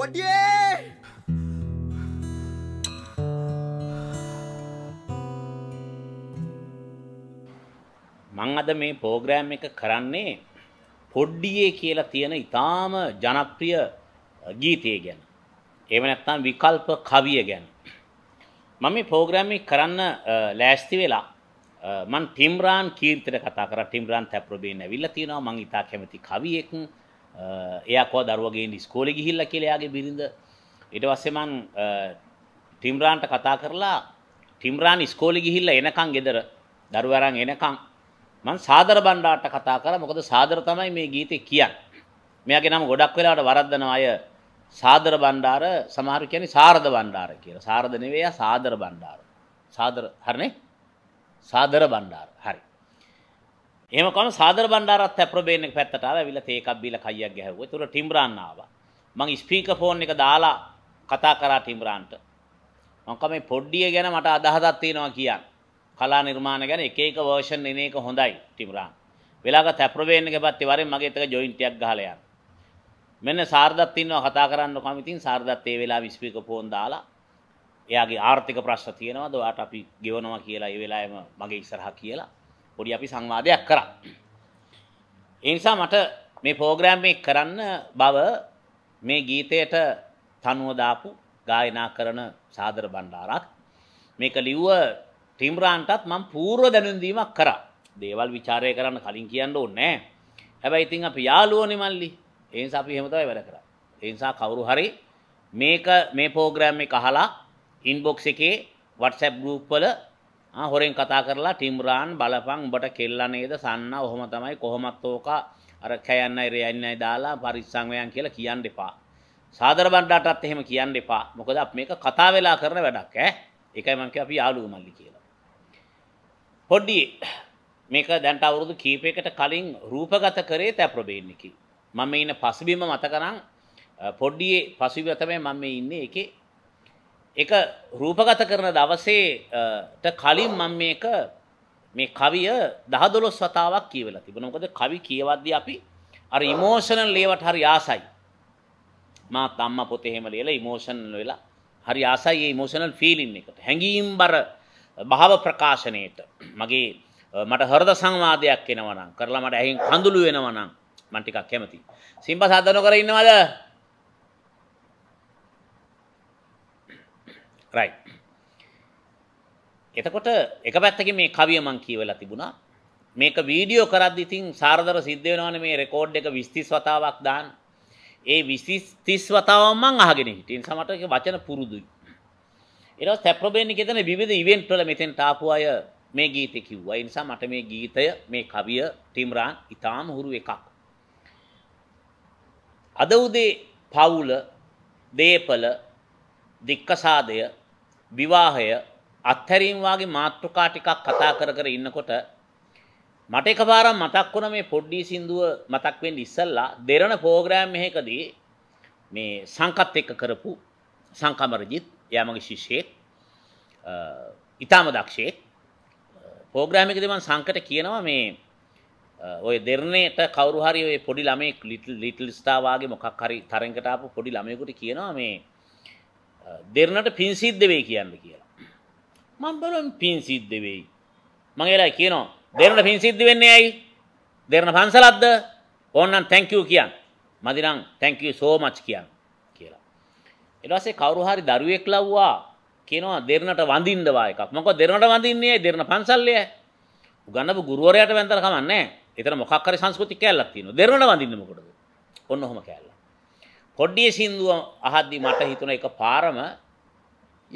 පොඩියේ මං අද මේ පෝග්‍රෑම් එක කරන්නේ පොඩ්ඩියේ කියලා තියෙන ඉතාම ජනප්‍රිය ගීතය ගැන. එහෙම නැත්නම් විකල්ප කවිය ගැන. මම මේ ප්‍රෝග්‍රෑම් එක කරන්න ලෑස්ති වෙලා මම ටිම්රාන් කීර්තිට කතා කරා ටිම්රාන් තැප්‍රොබේන් ඇවිල්ලා තිනවා මම ඉතා කැමති කවියෙක් එයක්වා දරුවගේ ස්කෝලි ගිහිල්ල කියලයාගේ බිරිඳ ඉට වස්සෙමන් ටිම්රාන්ට කතා කරලා ටිම්රාන් ස්කෝලි ගිහිල්ල එනකං ගෙදර දරුවරන් එනකං මං සාදර බණ්ඩාට කතා කර මොකද සාදර තමයි මේ ගීතය කියන් මෙයාගේ නම් ගොඩක් වෙලාට වරද්දන අය සාදර බණ්ඩාර සමහර කියන සාරධ බණ්ඩාර කියල සාරධනවය සාදර බණ්ඩාර සාදර හරණේ සාදර බණ්ඩාර හරි එහෙම කන සාදර බණ්ඩාරත් හැප්‍රබේන් එක පැත්තට ආවා. ඇවිල්ලා තේ එකක් බීලා කයියක් ගැහුවා. ඒතර ටිම්රාන් ආවා. මං ස්පීකර් ෆෝන් එක දාලා කතා කරා ටිම්රාන්ට. මං කම මේ පොඩ්ඩිය ගැන මට අදහසක් තියෙනවා කියන්න. කලා නිර්මාණ ගැන එක එක වර්ෂන් එන එක හොඳයි ටිම්රාන්. වෙලාවකට හැප්‍රබේන් එක පැත්තේ වරෙන් මගේ එතක ජොයින්ට් එකක් ගහලා යන්න. මෙන්න සාරදත් ඉන්නවා කතා කරන්නකම ඉතින් සාරදත් ඒ වෙලාවේ ස්පීකර් ෆෝන් දාලා එයාගේ ආර්ථික ප්‍රශ්න තියෙනවද ඔයාට අපි ගෙවනවා කියලා ඒ වෙලාවෙම මගේ ඉස්සරහා කියලා පොඩි අපි සංවාදයක් කරා. ඒ නිසා මට මේ ප්‍රෝග්‍රෑම් එක කරන්න බව මේ ගීතයට තනුව දාපු ගායනා කරන සාදර බණ්ඩාරක් මේක ලිව්ව ටිම්රාන්ටත් මම පූර්ව දැනුම් දීමක් කරා. දේවල් ਵਿਚාරය කරන්න කලින් කියන්න ඕනේ නෑ. හැබැයි ඉතින් අපි යාළුවෝනේ මල්ලි. ඒ නිසා අපි එහෙම තමයි වැඩ කරන්නේ. ඒ නිසා කවුරු හරි මේක මේ ප්‍රෝග්‍රෑම් එක අහලා ඉන්බොක්ස් එකේ WhatsApp group වල හොරෙන් කතා කරලා ටිම්රාන් බලපං උඹට කෙල්ල නේද සන්න ඔහොම තමයි කොහොමත් ඕකා අර කයන්නයි රයන්නයි දාලා පරිස්සම් වෙයන් කියලා කියන්න එපා. සාදර බණ්ඩාටත් එහෙම කියන්න එපා. මොකද අපි මේක කතා වෙලා කරන වැඩක් ඈ. ඒකයි මම කිය අපි යාළුවෝ මල්ලි කියලා. පොඩි මේක දැන්ට අවුරුදු කීපයකට කලින් රූපගත කරේ තැප්‍රබේන්නකි. මම ඉන්න පසුබිම මතකනම් පොඩ්ඩියේ පසුබිම තමයි මම ඉන්නේ ඒකේ එක රූපගත කරන දවසේට කලින් මම මේක මේ කවිය 10 12 වතාවක් කියවලා තිබුණා. මොකද කවි කියවද්දී අපි අර ඉමෝෂනල් ලේවට හරි ආසයි. මාත් අම්මා පොතේ එහෙම ලියලා ඉමෝෂනල් වෙලා හරි ආසයි ඒ ඉමෝෂනල් ෆීලින් එකට. හැඟීම් බර භාව ප්‍රකාශනයේට මගේ මට හෘද සංවාදයක් එනවා නම් කරලා මට ඇහෙන් කඳුළු වෙනවා නම් මම ටිකක් කැමතියි. සිම්බා සාදනෝ කර ඉන්නවද? රයිට්. එතකොට එක පැත්තකින් මේ කවිය මං කියවලා තිබුණා. මේක වීඩියෝ කරද්දි ඉතින් සාරදර සිද්ධ වෙනවනේ මේ රෙකෝඩ් එක 20 වතාවක් දාන්න. ඒ 20 30 වතාවම මං අහගෙන හිටියේ. ඒ නිසා මට ඒක වචන පුරුදුයි. ඊට පස්සේ සැප්‍රොබේන් එකේ තියෙන විවිධ ඉවෙන්ට් වල මෙතෙන් ටාපු අය මේ ගීතේ කිව්වා. ඒ නිසා මට මේ ගීතය මේ කවිය ටිම්රාන් ඉතාම හුරු එකක්. අද උදේ පවුල, දීපල, දික්කසාදය විවාහය අත්හැරීම් වාගේ මාතෘකා ටිකක් කතා කර කර ඉන්නකොට මට එකපාරක් මතක් වුණ මේ පොඩ්ඩී සින්දුව මතක් වෙන්න ඉස්සෙල්ලා දෙරණ ප්‍රෝග්‍රෑම් එකකදී මේ සංකත් එක්ක කරපු සංකමරජිත් යාමගේ ශිෂ්‍යෙක් ඊටාම දක්ෂයෙක් ප්‍රෝග්‍රෑම් එකදී මම සංකට කියනවා මේ ඔය දෙරණේට කවුරු හරි ඔය පොඩි ළමෙක් ලිටල් ස්ටාර් වගේ මොකක් හරි තරඟකට ආපු පොඩි ළමයෙකුට කියනවා මේ දෙරණට පින් සිද්ධ වෙයි කියන්න කියලා. මම බලන් පින් සිද්ධ වෙයි. මම එලා කියනවා දෙරණ පින් සිද්ධ වෙන්නේ ඇයි? දෙරණ පන්සලක්ද? ඕන්නම් thank you කියන්න. මදිනම් thank you so much කියන්න කියලා. ඊට පස්සේ කවුරු හරි දරුවෙක් ලව්වා කියනවා දෙරණට වඳින්න වා එකක්. මොකද දෙරණට වඳින්නේ ඇයි? දෙරණ පන්සල්ලේ. උගන්නපු ගුරුවරයාට වැන්දලා කමන්නේ නැහැ. ඒතර මොකක් හරි සංස්කෘතික කැලලක් තියෙනවා. දෙරණට වඳින්නේ මොකටද? ඔන්න ඔහොම කැලල. පොඩ්ඩිය සින්දුව අහද්දි මට හිතුණ එක පාරම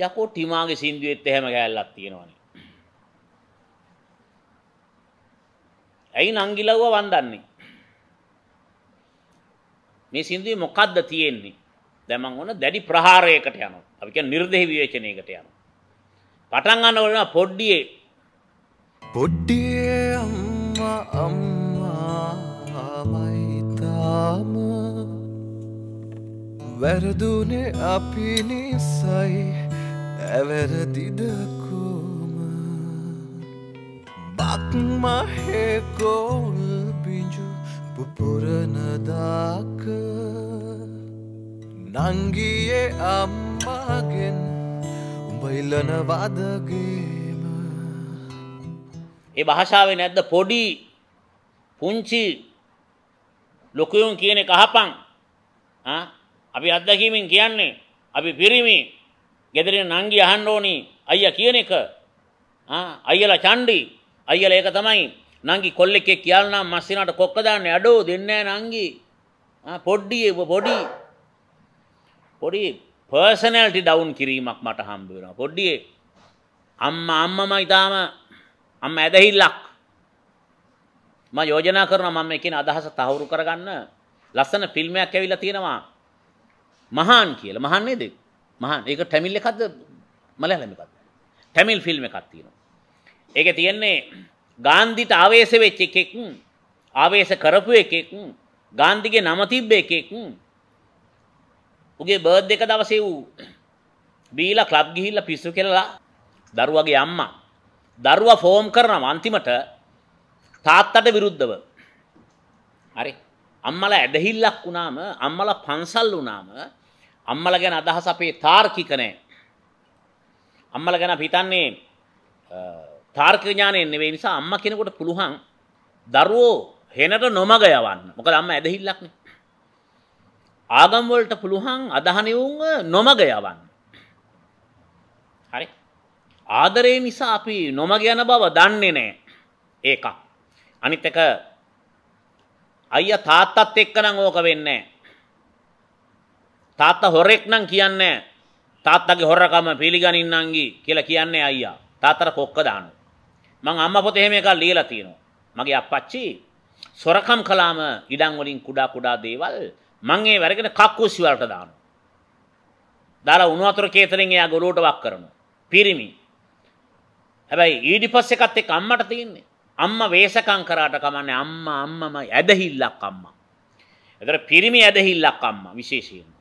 යකෝ ටිමාගේ සින්දුවෙත් එහෙම ගෑල්ලක් තියෙනවනේ. ඇයි නංගිලව්ව වන්දන්නේ? මේ සින්දුවේ මොකද්ද තියෙන්නේ? දැන් මම ඕන දැඩි ප්‍රහාරයකට යනවා. අපි කියන නිර්දේහ විවේචනයකට යනවා. පටන් ගන්නකොට පොඩ්ඩියේ පොඩ්ඩියේ වැරදුනේ අපි නිසයි ඇවැරදිදකෝම බක්මහෙකෝල් බිංජු පුපුරණදාක නංගියේ අම්මාගෙන් උඹ ඉල්ලන වදගේම ඒ භාෂාවේ නැද්ද පොඩි පුංචි ලොකුයුන් කියන කහපං ආ අපි අත්දැකීමෙන් කියන්නේ අපි පිරිමි ගෙදරින් නංගි අහන්න ඕනි අයියා කියන එක ආ අයියලා චණ්ඩි අයියලා ඒක තමයි නංගි කොල්ලෙක් එක්ක කියලා නම් මස්සිනාට කොක්ක දාන්නේ අඩෝ දෙන්නේ නැහැ නංගි ආ පොඩි පොඩි පොඩි පර්සනැලිටි ඩවුන් කිරීමක් මට හම්බ වෙනවා පොඩි අම්මා අම්මමයි තාම අම්මා ඇදහිල්ලක් මම යෝජනා කරනවා මම මේ කියන අදහස තහවුරු කරගන්න ලස්සන ෆිල්ම් එකක් ඇවිල්ලා තියෙනවා මහන් කියල මහන්නේ දෙ මහන් ඒක ටැමිල් එකක්ද මලහලමිකක් ටැමිල් ෆිල්ම් එකක් තියෙනවා ඒක තියෙන්නේ ගාන්ධිට ආවේශ වෙච්ච එකෙක් ආවේශ කරපු එකෙක් ගාන්ධිගේ නම තිබ්බ එකෙක් උගේ බර්ත් එක දවසේ වූ බීලා ක්ලබ් ගිහිල්ලා පිස්සු කෙලලා දරුවගේ අම්මා දරුවා ෆෝම් කරනවා අන්තිමට තාත්තට විරුද්ධව හරි අම්මලා ඇදහිල්ලක් වුණාම අම්මලා පන්සල් වුණාම අම්මලා ගැන අදහස අපේ තාර්කික නෑ. අම්මලා ගැන හිතන්නේ තාර්කික ඥාණයෙන් නෙවෙයි නිසා අම්මා කෙනෙකුට පුළුවන් දරුවෝ හෙනට නොමග යවන්න. මොකද අම්මා ඇදහිල්ලක් නේ. ආගම් වලට පුළුවන් අදහනෙවුන් නොමග යවන්න. හරි. ආදරේ නිසා අපි නොමග යන බව දන්නේ නැහැ. ඒකක්. අනිත් එක අයියා තාත්තත් එක්ක නම් ඕක වෙන්නේ නැහැ. තාත්තා හොරෙක් නම් කියන්නේ තාත්තගේ හොරකම පිළිගනින්නංගි කියලා කියන්නේ අයියා. තාත්තට කොක්ක දානවා. මං අම්මා පොතේ එහෙම එකක් ලියලා තියෙනවා. මගේ අප්පච්චි සොරකම් කළාම ඉඩම් වලින් කුඩා කුඩා දේවල් මං ඒ වරගෙන කක්කුස් වලට දානවා. දාලා උණු වතුර කේතලෙන් එයා ගොළුවට වක් කරනවා. පිරිමි. හැබැයි ඊඩිපස් එකත් එක්ක අම්මට තියෙන්නේ. අම්මා වේසකම් කරාට කමන්නේ අම්මා අම්මම ඇදහිල්ලක් අම්මා. ඒතර පිරිමි ඇදහිල්ලක් අම්මා විශේෂයෙන්.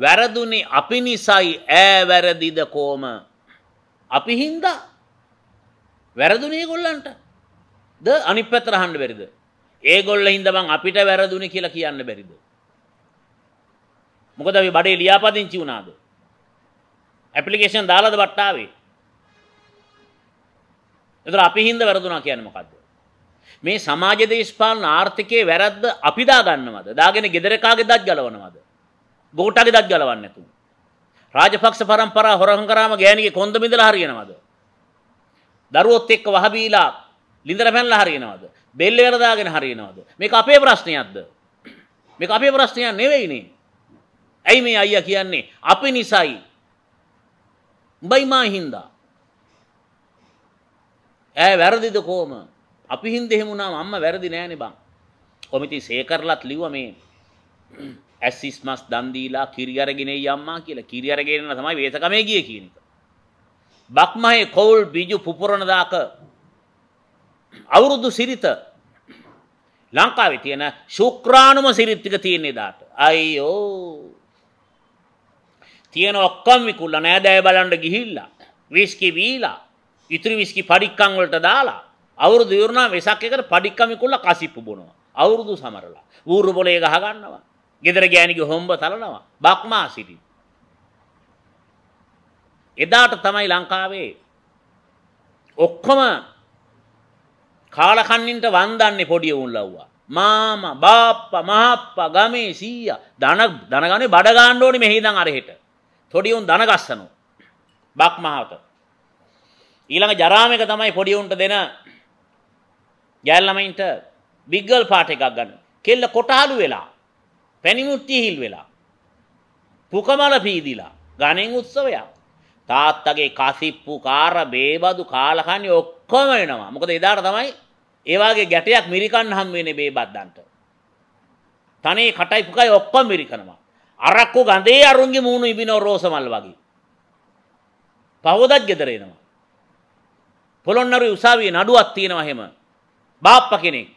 වැරදුනි අපි නිසයි ඈ වැරදිද කෝම අපි හින්දා වැරදුනේ ගොල්ලන්ට ද අනිත් පැත්තට අහන්න බැරිද ඒගොල්ල හින්දා මං අපිට වැරදුනේ කියලා කියන්න බැරිද මොකද අපි බඩේ ලියාපදිංචි වුණාද ඇප්ලිකේෂන් දාලාද බට්ටාවේ එතකොට අපි හින්දා වැරදුනා කියන්නේ මොකද්ද මේ සමාජ දේශපාලන ආර්ථිකයේ වැරද්ද අපි දාගන්නවද දාගෙන gedare කගේ දත් ගලවනවද ගෝටාගේ දත් ගලවන්නේ නැතුව. රාජපක්ෂ පරම්පරාව හොරහන් කරාම ගෑණිගේ කොන්ද බිඳලා හරියනවද? දරුවොත් එක්ක වහබීලා ලිඳර පැනලා හරියනවද? බෙල්ල වෙනදාගෙන හරියනවද? මේක අපේ ප්‍රශ්නයක්ද? මේක අපේ ප්‍රශ්නයක් නෙවෙයිනේ. ඇයි මේ අයියා කියන්නේ? අපි නිසයි. උඹයි මා හින්දා. ඈ වැරදිද කොහම? අපි හින්දා එහෙම වුණාම අම්මා වැරදි නෑනේ බං. කොමිටි සේකරලත් ලිව්වා මේ ඇස්සිස් මස් දන් දීලා කිරි අරගෙන යම්මා කියලා කිරි අරගෙන යන තමයි වේසකමේ ගියේ කියන එක. බක්මහේ කෝල් බිජු පුපුරන දාක අවුරුදු සිරිත ලංකාවේ තියෙන ශුක්‍රාණුම සිරිත් ටික තියෙන දාට. අයියෝ. තියෙන ඔක්කොම විකුණලා නෑදෑය බලන්න ගිහිල්ලා විස්කි බීලා ඉතුරු විස්කි පඩික්කම් වලට දාලා අවුරුදු ඉවරනා වෙසක් එකට පඩික්කම් විකුණලා කසිප්පු බොනවා. අවුරුදු සමරලා ඌරු බොලේ ගහ ගන්නවා. ගෙදර ගෑණිගේ හොම්බ තලනවා බක්මා සිටින්. එදාට තමයි ලංකාවේ ඔක්කොම කාලකන්නින්ට වන්දන්නේ පොඩිය උන් ලව්වා. මාමා බාප්පා මහප්පා ගමේ සීයා ධන ධනගනේ බඩ ගන්න ඕනේ මෙහි ඉඳන් අරහෙට. තොඩි උන් ධන ගස්සනෝ. බක්මහාට. ඊළඟ ජරාම එක තමයි පොඩි උන්ට දෙන ගෑල් ළමයින්ට බිග්ගල් පාට එකක් ගන්න. කෙල්ල කොටහලු වෙලා පැනිමුට්ටිය හිල් වෙලා. පුකමල පීදිලා ගණෙන් උත්සවයක්. තාත්තගේ කසිප්පු කාර බේබදු කාලකන්‍ය ඔක්කොම වෙනවා. මොකද එදාට තමයි ඒ වගේ ගැටයක් මිරිකන්න හම් වෙන්නේ බේබද්දන්ට. තනේ කටයි පුකයි ඔක්කොම මිරිකනවා. අරක්කු ගඳේ අරුන්ගේ මූණු ඉබිනෝ රෝසමල් වගේ. පහවදත් ගෙදර එනවා. පොළොන්නරුයි උසාවියේ නඩුවක් තියෙනවා හැම. බාප්පා කෙනෙක්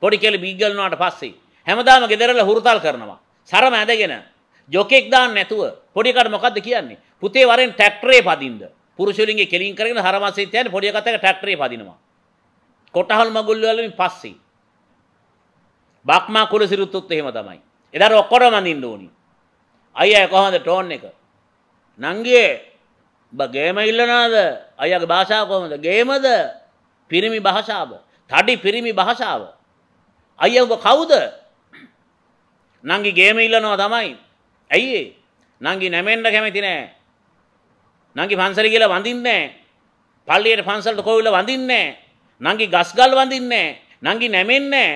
පොඩි කෙල්ල බීගල්නාට පස්සේ හැමදාම ගෙදරල හුරුතල් කරනවා. සරම ඇදගෙන ජොකෙක් දාන්න නැතුව පොඩි එකට මොකද්ද කියන්නේ? පුතේ වරෙන් ට්‍රැක්ටරේ පදින්න. පුරුෂලින්ගේ කෙලින් කරගෙන හරමස්සේ තියන්නේ පොඩි එකත් එක්ක ට්‍රැක්ටරේ පදිනවා. කොටහල් මගුල් වලින් පස්සේ. බක්මා කුලසිරුත්තුත් එහෙම තමයි. එදාට ඔක්කොම අඳින්න ඕනි. අයියා කොහොමද ටෝන් එක? නංගියේ ඔබ ගේම ඉල්ලනවාද? අයියාගේ භාෂාව කොහොමද? ගේමද? පිරිමි භාෂාව. තඩි පිරිමි භාෂාව. අයියා ඔබ කවුද? නංගි ගේම ඉල්ලනවා තමයි. ඇයි නංගි නැමෙන්න කැමති නෑ. නංගි පන්සල කියලා වඳින්නේ පල්ලියට පන්සලට කොවිල වඳින්නේ නංගි ගස්ගල් වඳින්නේ නංගි නැමෙන්නේ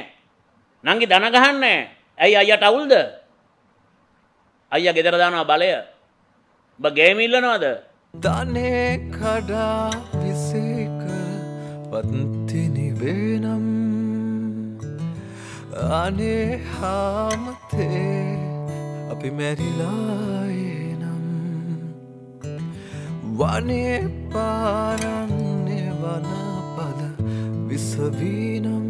නංගි දන ගහන්නේ ඇයි අයියට අවුල්ද? අයියා ගෙදර දානවා බලය. ඔබ ගේම ඉල්ලනවද? දනේ කඩා විසේක වත් අනේ හාමතේ අපි මැරිලායනම් වනේ පාරන්නේ වනපද විසවීනම්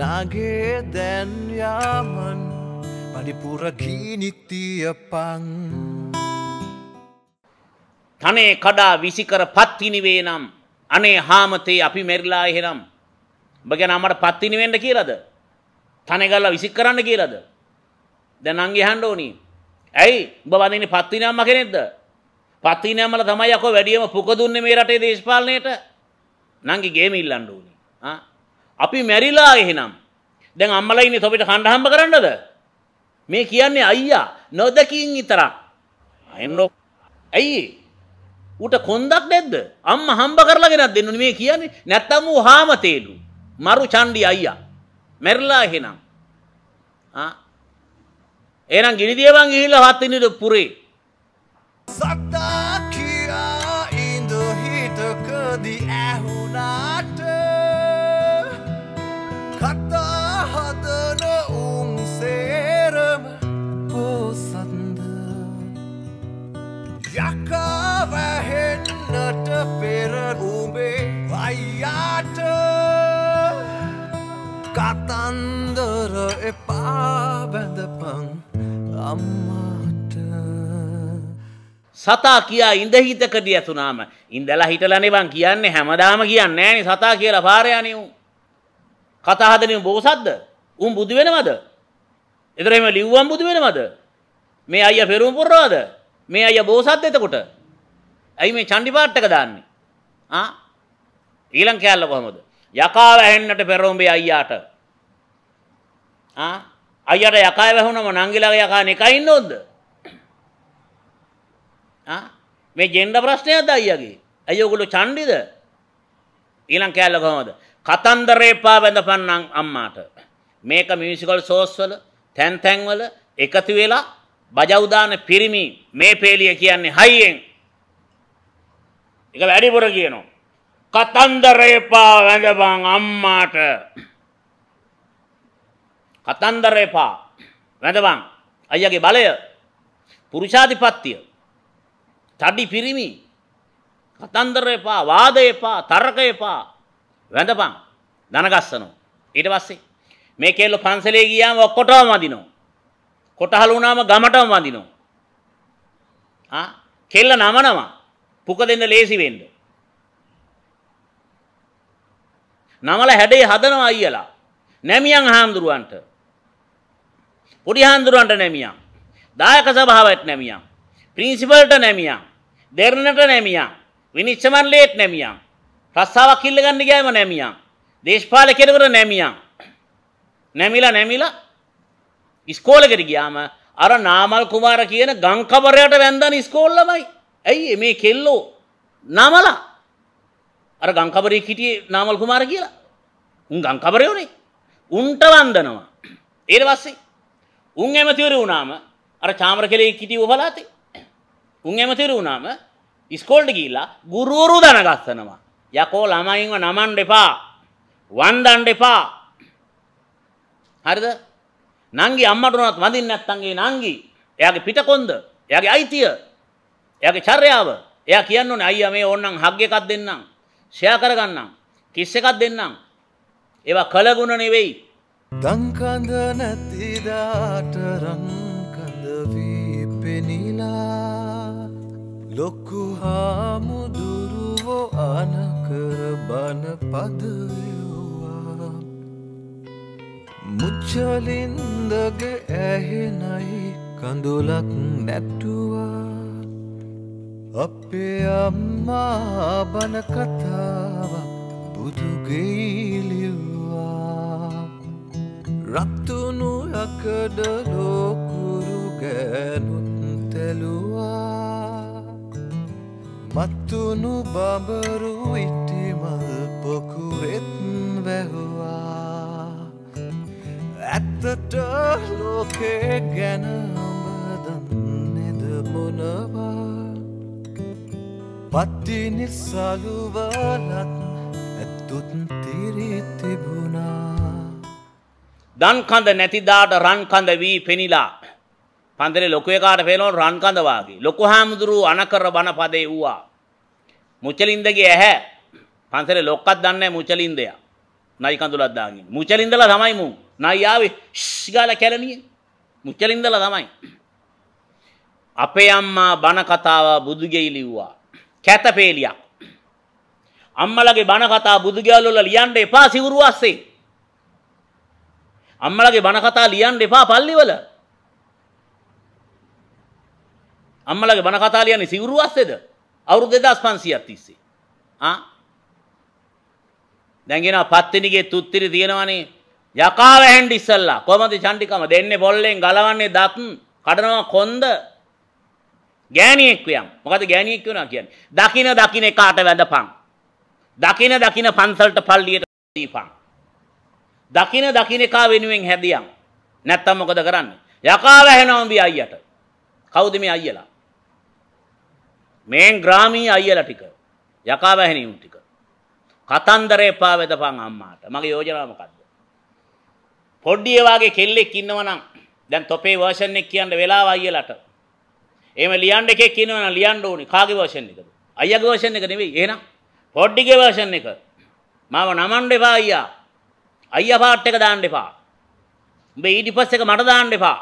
නගේ දැන්යාමන් මඩිපුරකීනිත්තිය පං තනේ කඩා විසිකර පත්තිනිවේ නම් අනේ හාමතේ අපි මැරිලා එහෙනම් ඔබ ගැන අම්මට පත්තිනි වෙන්න කියලාද? තනගල්ලා විසික් කරන්න කියලාද? දැන් නංගි අහන්න ඕනි. ඇයි ඔබ වදින්නේ පත්තිනි අම්මා කෙනෙක්ද? පත්තිනි අම්මලා තමයි අකෝ වැඩියම පුක දුන්නේ මේ රටේ දේශපාලනයට. නංගි ගේම ඉල්ලන්න ඕනි. ආ අපි මැරිලා එහෙනම්. දැන් අම්මලා ඉන්නේ තොපිට කණ්ඩ හම්බ කරන්නද? මේ කියන්නේ අයියා නොදකින් විතරක්. අයන්නෝ ඇයි ඌට කොන්දක් නැද්ද? අම්මා හම්බ කරලා ගෙනත් දෙන්නුනේ මේ කියන්නේ. නැත්තම් ඌ හාම තේලු. මරු චණ්ඩි අයියා මැරිලා එහෙනම් ආ එහෙනම් ගිනිදියවන් ගිහිල්ලා හත් ඉන්න පුරේ සත්ත අම්මාට සතා කියා ඉඳහිතකදී ඇතුනාම ඉඳලා හිටලා නෙවන් කියන්නේ හැමදාම කියන්නේ නෑනේ සතා කියලා පාරයනේ උන් කතා හදන්නේ බෝසත්ද උන් බුදු වෙනවද ඒතර එහෙම ලිව්වම් බුදු වෙනවද මේ අයියා පෙරුම් පුරනවද මේ අයියා බෝසත්ද එතකොට ඇයි මේ චණ්ඩි පාට් එක දාන්නේ ආ ඊළඟ කැලල කොහමද යකාව ඇහෙන්නට පෙරොඹේ අයියාට ආ අයියට යකා වැහුනම නංගිලාගේ යකාන එකයි ඉන්නවද? ආ මේ ජෙන්ඩර් ප්‍රශ්නයක්ද අයියාගේ? අයියා ඔයගොල්ලෝ ඡණ්ඩිද? ඊළඟ කැලේ කොහමද? කතන්දරේ පා බඳපන්නම් අම්මාට. මේක මියුසිකල් සෝස් වල තැන් තැන් වල එකතු වෙලා බජවුදාන පිරිමි මේ පේලිය කියන්නේ හයියෙන්. ඒක වැඩිපුර කියනවා. කතන්දරේ පා වැඳපන් අම්මාට. කතන්දර එපා වැඳවන් අයියාගේ බලය පුරුෂාධිපත්‍ය තඩි පිරිමි කතන්දර එපා වාද එපා තර්ක එපා වැඳපන් දනගස්සනවා ඊට පස්සේ මේ කෙල්ල පන්සලේ ගියාම ඔක්කොටම වඳිනවා කොටහල වුණාම ගමටම වඳිනවා ආ කෙල්ල නමනවා පුක දෙන්න ලේසි වෙන්න නමල හැඩේ හදනවා අයියලා නැමියන් හාමුදුරුවන්ට පොඩිහාන්දුරුවන්ට නැමියම්. දායක සභාවට නැමියම්. ප්‍රින්සිපල්ට නැමියම්. දෙරණට නැමියම්. විනිච්චමන්ලේට් නැමියම්. ප්‍රස්සාාවක් කිල්ලගන්න ගෑම නැමියම්. දේශපාල කෙරවර නැමියම්. නැමිල නැමිල ඉස්කෝලකට ගියාම අර නාමල් කුමාර කියන ගංකවරයට වැන්දන් ඉස්කෝල්ලමයි. ඇයි මේ කෙල්ලෝ නමලා අර ගංකවරේ හිටියේ නාමල් කුමාර කියලා. උන් ගංකවරයෝනේ. උන්ට වන්දනවා. ඊට පස්සේ උන් ඇමතිවර වුණාම අර චාමරකලේ කිටිව පලාතේ. උන් ඇමතිවර වුණාම ඉස්කෝල්ට ගිහිල්ලා ගුරුවරු දනගස්සනවා. යකෝ ළමයින්ව නමන්න එපා. වන්දන්න එපා. හරිද? නංගි අම්මට උනත් වඳින්න නැත්තම් ඒ නංගි. එයාගේ පිටකොන්ද, එයාගේ අයිතිය, එයාගේ චර්යාව. එයා කියන්න ඕනේ අයියා මේ ඕන්නම් හග් එකක් දෙන්නම්. ෂෙයා කරගන්නම්. කිස් එකක් දෙන්නම්. ඒවා කලගුණ නෙවෙයි. දංකඳ නැතිදාටරන් කඳවී පෙනිලා ලොක්කු හාමුදුරුවෝ අනකර බන පදයවා මුච්චලින්දගේ ඇහෙනයි කඳුලක් නැට්ටුවා අපේ අම්මා බන කතාවක් බුදුගෙලිවා රත්තුනු යකඩ ලෝකුරු ගෑනුත් තෙලුවා මත්තුනු බබරු ඉටිමල් පොකුරෙත් වැැහුවා ඇත්තට ලෝකේ ගැන අඹදන්නෙද මොනවා පත්තිනිසලුවලත් ඇත්තුත් තිරිතිබුණා දන් කඳ නැතිදාට රන් කඳ වී පෙනිලා. පන්දරේ ලොකු එකාට පේනෝ රන් කඳ වාගේ. ලොකු හාමුදුරුව අනකර බණ පදේ වූවා. මුචලින්දගේ ඇහැ පන්සලේ ලොක්කක් දන්නේ මුචලින්දයා. නයි කඳුලක් දාගෙන. මුචලින්දලා තමයි මු. නයි ආවේ ෂ් ගාලා කැලණියේ. මුචලින්දලා තමයි. අපේ අම්මා බණ කතාව බුදුගෙයි ලිව්වා. කැතපේලියක්. අම්මලගේ බණ කතා බුදුගෙවල් වල ලියන්න එපා සිවුරු අස්සේ. අම්මලගේ බණ කතා ලියන්න එපා පල්ලිවල. අම්මලගේ බණ කතා ලියන්නේ සිවුරු අස්සේද? අවුරුදු 2500ක් තිස්සේ. ආ දැන් ගෙනා පත්තිනිගේ තුත්තිරි තියෙනවනේ. යකා වැහෙන්න ඉස්සල්ලා කොහමද චණ්ඩිකම දෙන්නේ බොල්ලෙන් ගලවන්නේ දත් කඩනවා කොන්ද ගෑණියෙක් වියම්. මොකද ගෑණියෙක් වුණා කියන්නේ? දකින දකින කාට වැඳපන්. දකින දකින පන්සලට පල්ලියට දීපන්. දකින දකින එකා වෙනුවෙන් හැදියම්. නැත්තම් මොකද කරන්නේ? යකා වැහෙනවා උඹේ අයියට. කවුද මේ අයියලා? මේන් ග්‍රාමීය අයියලා ටික. යකා වැහෙන උන් ටික. කතන්දරේ පා වෙදපන් අම්මාට. මගේ යෝජනාව මොකද්ද? පොඩ්ඩි එවාගේ කෙල්ලෙක් ඉන්නවනම් දැන් තොපේ වර්ෂන් එක කියන්න වෙලාව අයියලට. එහෙම ලියන්න එකෙක් ඉන්නවනම් ලියන්න ඕනි. කාගේ වර්ෂන් එකද? අයියාගේ වර්ෂන් එක නෙවෙයි. එහෙනම් පොඩ්ඩිගේ වර්ෂන් එක. මාව නමන්න එපා අයියා. අයියා පාට් එක දාන්න එපා. උඹේ ඊඩිපස් එක මට දාන්න එපා.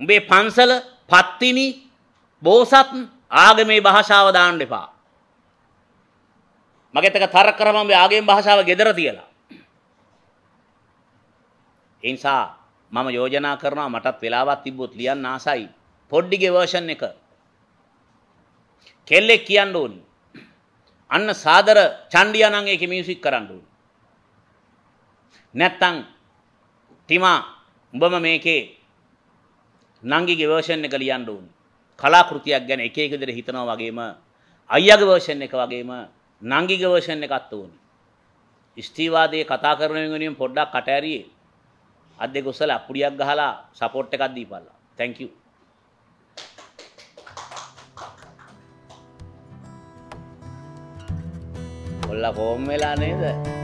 උඹේ පන්සල, පත්තිනි, බෝසත් ආගමේ භාෂාව දාන්න එපා. මගෙත් එක තර කරම උඹේ ආගමේ භාෂාව gedara තියලා. ඒ නිසා මම යෝජනා කරනවා මටත් වෙලාවක් තිබ්බොත් ලියන්න ආසයි. පොඩ්ඩිගේ version එක. කෙල්ලෙක් කියන්න ඕනි. අන්න සාදර චණ්ඩියා නම් ඒකේ මියුසික් කරන්න ඕනි. නැත්තං තිමා උඹම මේකේ නංගිගේ වර්ෂන් එක ලියන්න ඕනේ. කලාකෘතියක් ගැන එක එක විදිහට හිතනවා වගේම අයියාගේ වර්ෂන් එක වගේම නංගිගේ වර්ෂන් එකක් ඕනේ. ස්ත්‍රීවාදයේ කතා කරන වෙනුවෙන් පොඩ්ඩක් කට ඇරියේ අත් දෙක උස්සලා අපුඩියක් ගහලා සපෝට් එකක් දීපල්ලා. thank you කොල්ලා කොම් වෙලා නේද